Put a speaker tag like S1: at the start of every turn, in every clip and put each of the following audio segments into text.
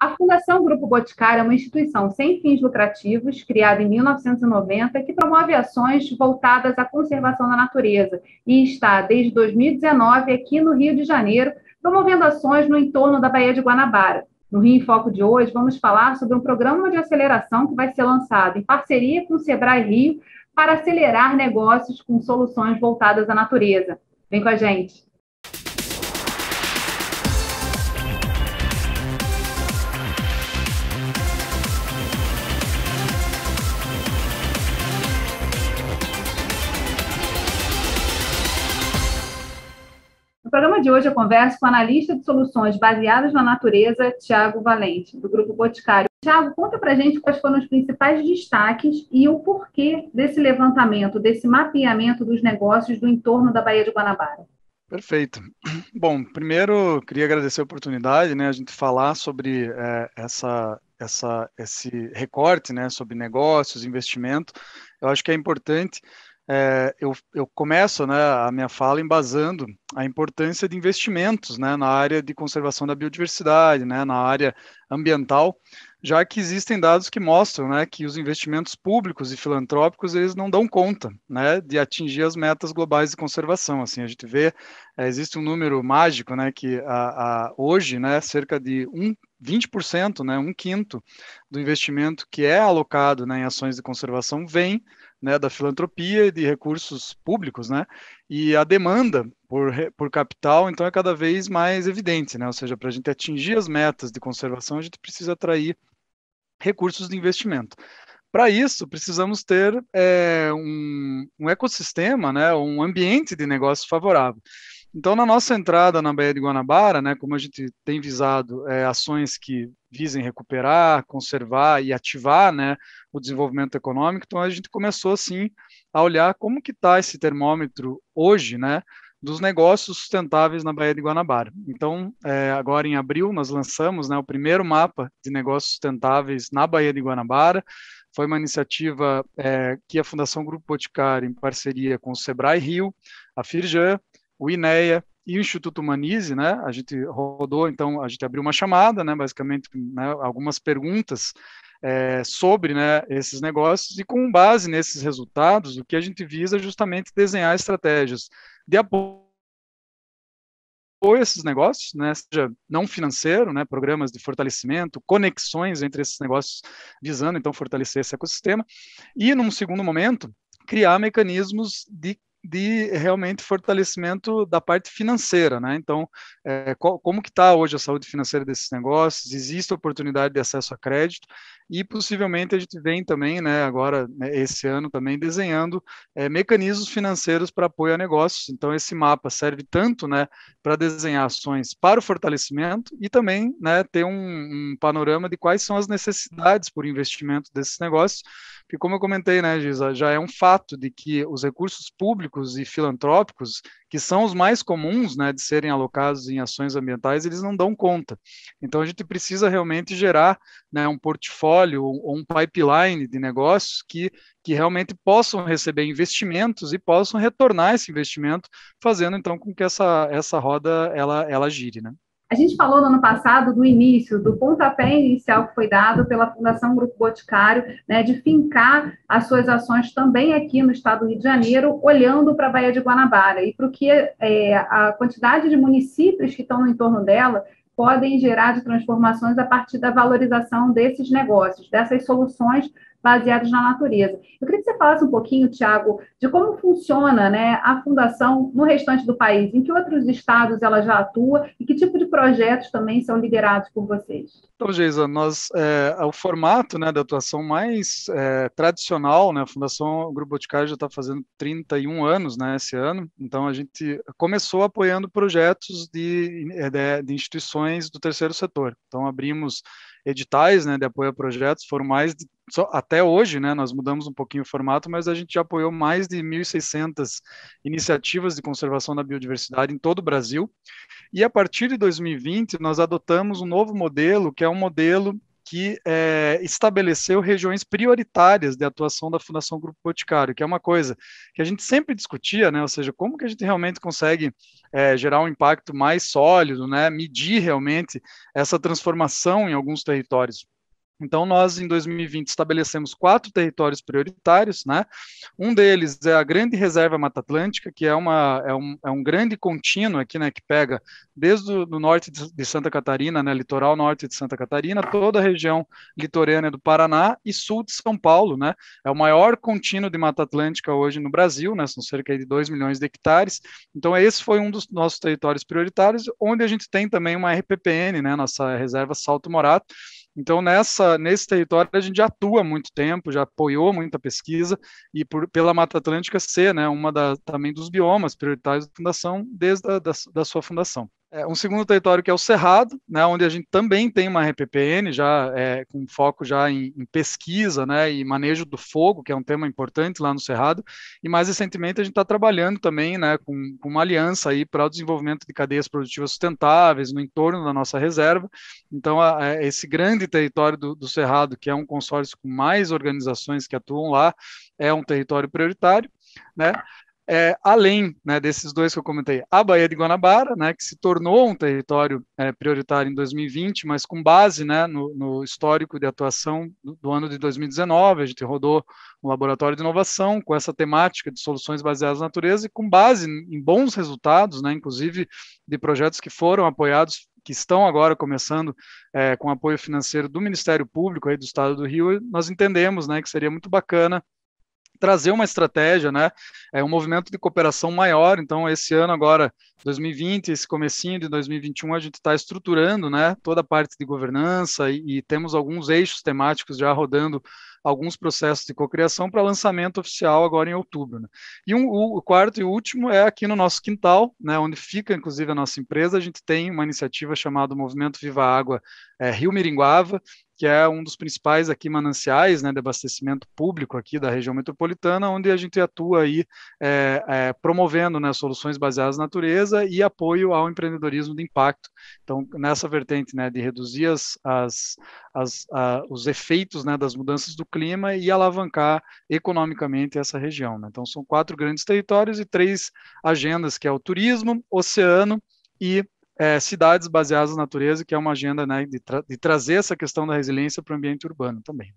S1: A Fundação Grupo Boticário é uma instituição sem fins lucrativos, criada em 1990, que promove ações voltadas à conservação da natureza e está desde 2019 aqui no Rio de Janeiro, promovendo ações no entorno da Baía de Guanabara. No Rio em Foco de hoje, vamos falar sobre um programa de aceleração que vai ser lançado em parceria com o Sebrae Rio para acelerar negócios com soluções voltadas à natureza. Vem com a gente! No programa de hoje, eu é converso com o analista de soluções baseadas na natureza, Tiago Valente, do Grupo Boticário. Tiago, conta para gente quais foram os principais destaques e o porquê desse levantamento, desse mapeamento dos negócios do entorno da Baía de Guanabara.
S2: Perfeito. Bom, primeiro queria agradecer a oportunidade, né, a gente falar sobre é, essa, essa, esse recorte, né, sobre negócios, investimento. Eu acho que é importante é, eu, eu, começo né, a minha fala embasando a importância de investimentos né, na área de conservação da biodiversidade, né, na área ambiental, já que existem dados que mostram né, que os investimentos públicos e filantrópicos eles não dão conta né, de atingir as metas globais de conservação. Assim, a gente vê, é, existe um número mágico né, que a, a, hoje né, cerca de um 20%, né, um quinto do investimento que é alocado né, em ações de conservação vem né, da filantropia e de recursos públicos, né? E a demanda por, por capital, então, é cada vez mais evidente, né? Ou seja, para a gente atingir as metas de conservação, a gente precisa atrair recursos de investimento. Para isso, precisamos ter é, um, um ecossistema, né, um ambiente de negócio favorável. Então, na nossa entrada na Baía de Guanabara, né, como a gente tem visado é, ações que visem recuperar, conservar e ativar né, o desenvolvimento econômico, então a gente começou, assim, a olhar como que está esse termômetro hoje, né, dos negócios sustentáveis na Baía de Guanabara. Então, é, agora em abril, nós lançamos né, o primeiro mapa de negócios sustentáveis na Baía de Guanabara. Foi uma iniciativa é, que a Fundação Grupo Boticário, em parceria com o Sebrae Rio, a Firjan, o INEA e o Instituto Manise, né? A gente rodou, então a gente abriu uma chamada, né? Basicamente, né, algumas perguntas é, sobre né, esses negócios e com base nesses resultados, o que a gente visa é justamente desenhar estratégias de apoio esses negócios, né, seja não financeiro, né, programas de fortalecimento, conexões entre esses negócios, visando então fortalecer esse ecossistema, e num segundo momento criar mecanismos de de realmente fortalecimento da parte financeira, né? Então, é, qual, como que está hoje a saúde financeira desses negócios? Existe oportunidade de acesso a crédito? e possivelmente a gente vem também, né, agora né, esse ano também desenhando é, mecanismos financeiros para apoio a negócios. Então esse mapa serve tanto, né, para desenhar ações para o fortalecimento e também, né, ter um, um, panorama de quais são as necessidades por investimento desses negócios. Porque como eu comentei, né, Gisa, já é um fato de que os recursos públicos e filantrópicos, que são os mais comuns, né, de serem alocados em ações ambientais, eles não dão conta. Então a gente precisa realmente gerar, né, um portfólio portfólio ou um pipeline de negócios que, que realmente possam receber investimentos e possam retornar esse investimento, fazendo então com que essa, essa roda ela, ela gire, né?
S1: A gente falou no ano passado do início, do pontapé inicial que foi dado pela Fundação Grupo Boticário, né, de fincar as suas ações também aqui no estado do Rio de Janeiro, olhando para a Baía de Guanabara e para o que é, a quantidade de municípios que estão no entorno dela podem gerar de transformações a partir da valorização desses negócios, dessas soluções baseados na natureza. Eu queria que você falasse um pouquinho, Tiago, de como funciona né, a fundação no restante do país, em que outros estados ela já atua e que tipo de projetos também são liderados por vocês.
S2: Então, Geisa, nós, é, é o formato né, da atuação mais é, tradicional, né, a Fundação Grupo Boticário já está fazendo 31 anos né, esse ano, então a gente começou apoiando projetos de, é, de, de instituições do terceiro setor. Então, abrimos editais né, de apoio a projetos, foram mais de só, até hoje, né, nós mudamos um pouquinho o formato, mas a gente já apoiou mais de 1.600 iniciativas de conservação da biodiversidade em todo o Brasil. E a partir de 2020, nós adotamos um novo modelo, que é um modelo que é, estabeleceu regiões prioritárias de atuação da Fundação Grupo Boticário, que é uma coisa que a gente sempre discutia, né? Ou seja, como que a gente realmente consegue é, gerar um impacto mais sólido, né? Medir realmente essa transformação em alguns territórios. Então, nós em 2020 estabelecemos quatro territórios prioritários, né? Um deles é a Grande Reserva Mata Atlântica, que é, uma, é, um, é um grande contínuo aqui, né? Que pega desde o norte de Santa Catarina, né, litoral norte de Santa Catarina, toda a região litorânea do Paraná e sul de São Paulo, né? É o maior contínuo de Mata Atlântica hoje no Brasil, né? São cerca de 2 milhões de hectares. Então, esse foi um dos nossos territórios prioritários, onde a gente tem também uma RPPN, né, nossa reserva Salto Morato. Então, nessa, nesse território, a gente já atua há muito tempo, já apoiou muita pesquisa, e por, pela Mata Atlântica ser né, uma da, também dos biomas prioritários da Fundação, desde a, da, da sua fundação. É, um segundo território que é o Cerrado, né, onde a gente também tem uma RPPN, já é, com foco já em, em, pesquisa né, e manejo do fogo, que é um tema importante lá no Cerrado, e mais recentemente a gente está trabalhando também né, com, com uma aliança para o desenvolvimento de cadeias produtivas sustentáveis no entorno da nossa reserva. Então, a, a, é, esse grande território do, do Cerrado, que é um consórcio com mais organizações que atuam lá, é um território prioritário. Né? é, além né, desses dois que eu comentei, a Baía de Guanabara, né, que se tornou um território é, prioritário em 2020, mas com base né, no, no, histórico de atuação do, do, ano de 2019, a gente rodou um laboratório de inovação com essa temática de soluções baseadas na natureza e com base em bons resultados, né, inclusive de projetos que foram apoiados que estão agora começando é, com apoio financeiro do Ministério Público aí do Estado do Rio, nós entendemos né, que seria muito bacana trazer uma estratégia, né? É um movimento de cooperação maior. Então, esse ano agora, 2020, esse comecinho de 2021, a gente está estruturando, né? Toda a parte de governança e, e, temos alguns eixos temáticos já rodando alguns processos de cocriação para lançamento oficial agora em outubro. Né? E um, o quarto e último é aqui no nosso quintal, né? Onde fica, inclusive, a nossa empresa. A gente tem uma iniciativa chamada Movimento Viva Água é, Rio Miringuava, que é um dos principais aqui mananciais né, de abastecimento público aqui da região metropolitana, onde a gente atua aí é, é, promovendo né, soluções baseadas na natureza e apoio ao empreendedorismo de impacto. Então, nessa vertente né, de reduzir as, as, as a, os efeitos né, das mudanças do clima e alavancar economicamente essa região. Né? Então, são quatro grandes territórios e três agendas, que é o turismo, oceano e é, Cidades Baseadas na Natureza, que é uma agenda né, de, tra de trazer essa questão da resiliência para o ambiente urbano também.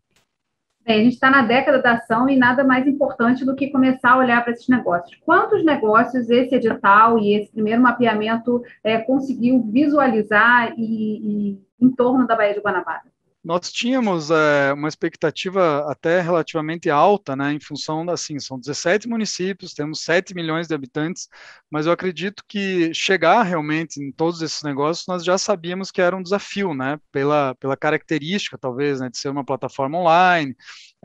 S1: Bem, a gente está na década da ação e nada mais importante do que começar a olhar para esses negócios. Quantos negócios esse edital e esse primeiro mapeamento é, conseguiu visualizar e, e, em torno da Baía de Guanabara?
S2: Nós tínhamos é, uma expectativa até relativamente alta, né, em função da, assim, são 17 municípios, temos 7 milhões de habitantes, mas eu acredito que chegar realmente em todos esses negócios nós já sabíamos que era um desafio, né, pela, pela característica, talvez, né, de ser uma plataforma online,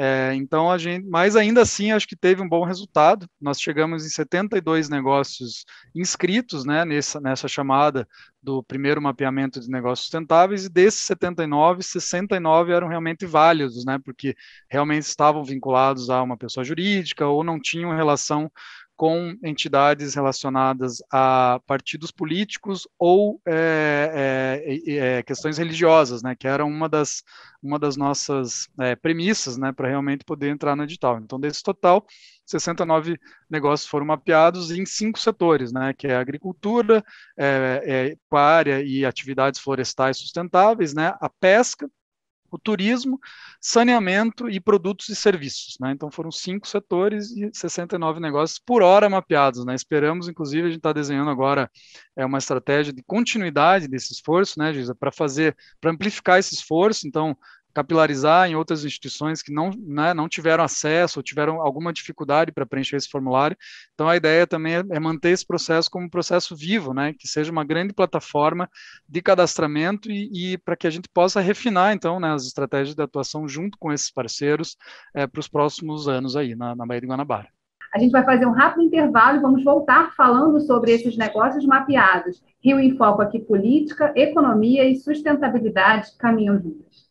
S2: é, então, a gente, mas ainda assim, acho que teve um bom resultado. Nós chegamos em 72 negócios inscritos né, nessa, nessa chamada do primeiro mapeamento de negócios sustentáveis, e desses 79, 69 eram realmente válidos, né, porque realmente estavam vinculados a uma pessoa jurídica ou não tinham relação com entidades relacionadas a partidos políticos ou é, é, é, questões religiosas, né, que era uma das, uma das nossas é, premissas né, para realmente poder entrar no edital. Então, desse total, 69 negócios foram mapeados em cinco setores, né, que é agricultura, é, aquária é, e atividades florestais sustentáveis, né, a pesca, o turismo, saneamento e produtos e serviços. Né? Então foram cinco setores e 69 negócios por hora mapeados. Né? Esperamos, inclusive, a gente está desenhando agora é, uma estratégia de continuidade desse esforço, né, Gisa, para fazer, para amplificar esse esforço. Então, capilarizar em outras instituições que não, né, não tiveram acesso ou tiveram alguma dificuldade para preencher esse formulário. Então, a ideia também é, é manter esse processo como um processo vivo, né, que seja uma grande plataforma de cadastramento e, e para que a gente possa refinar, então, né, as estratégias de atuação junto com esses parceiros é, para os próximos anos aí na, na Baía de Guanabara.
S1: A gente vai fazer um rápido intervalo e vamos voltar falando sobre esses negócios mapeados. Rio em Foco aqui, política, economia e sustentabilidade caminham juntos.